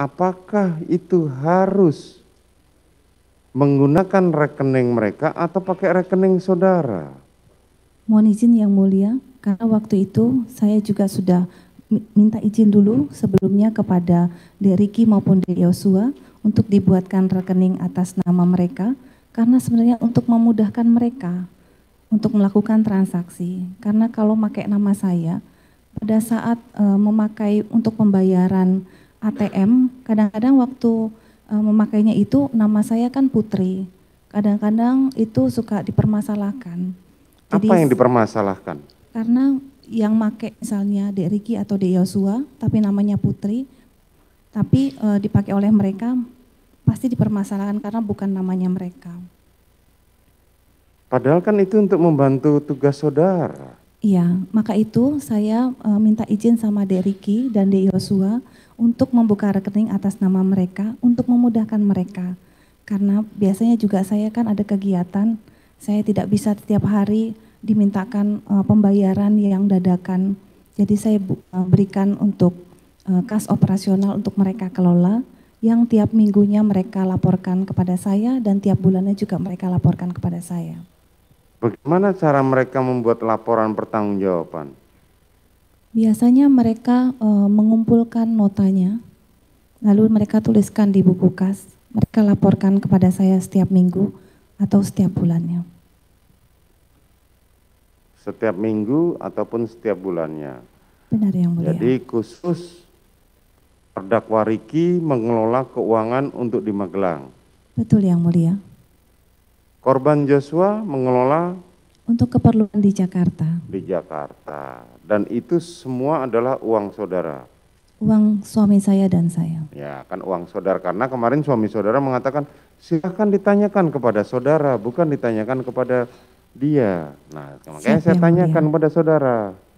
apakah itu harus menggunakan rekening mereka atau pakai rekening saudara? Mohon izin yang mulia, karena waktu itu saya juga sudah minta izin dulu sebelumnya kepada Deriki maupun Deyosua Yosua untuk dibuatkan rekening atas nama mereka karena sebenarnya untuk memudahkan mereka untuk melakukan transaksi karena kalau pakai nama saya pada saat uh, memakai untuk pembayaran ATM, kadang-kadang waktu uh, memakainya itu nama saya kan Putri. Kadang-kadang itu suka dipermasalahkan. Jadi, Apa yang dipermasalahkan? Karena yang make misalnya Dek Riki atau Dek Yosua, tapi namanya Putri, tapi e, dipakai oleh mereka pasti dipermasalahkan karena bukan namanya mereka. Padahal kan itu untuk membantu tugas saudara. Iya, maka itu saya uh, minta izin sama Dek Riki dan Dek Yosua untuk membuka rekening atas nama mereka untuk memudahkan mereka. Karena biasanya juga saya kan ada kegiatan, saya tidak bisa setiap hari dimintakan uh, pembayaran yang dadakan. Jadi saya bu, eh, berikan untuk uh, kas operasional untuk mereka kelola yang tiap minggunya mereka laporkan kepada saya dan tiap bulannya juga mereka laporkan kepada saya. Bagaimana cara mereka membuat laporan pertanggungjawaban? Biasanya mereka e, mengumpulkan notanya, lalu mereka tuliskan di buku kas. Mereka laporkan kepada saya setiap minggu atau setiap bulannya. Setiap minggu ataupun setiap bulannya. Benar yang mulia. Jadi khusus terdakwa Riki mengelola keuangan untuk di Magelang. Betul yang mulia. Korban Joshua mengelola untuk keperluan di Jakarta. Di Jakarta. Dan itu semua adalah uang saudara. Uang suami saya dan saya. Ya, kan uang saudara karena kemarin suami saudara mengatakan silahkan ditanyakan kepada saudara, bukan ditanyakan kepada dia. Nah, makanya Siap saya tanyakan kepada saudara.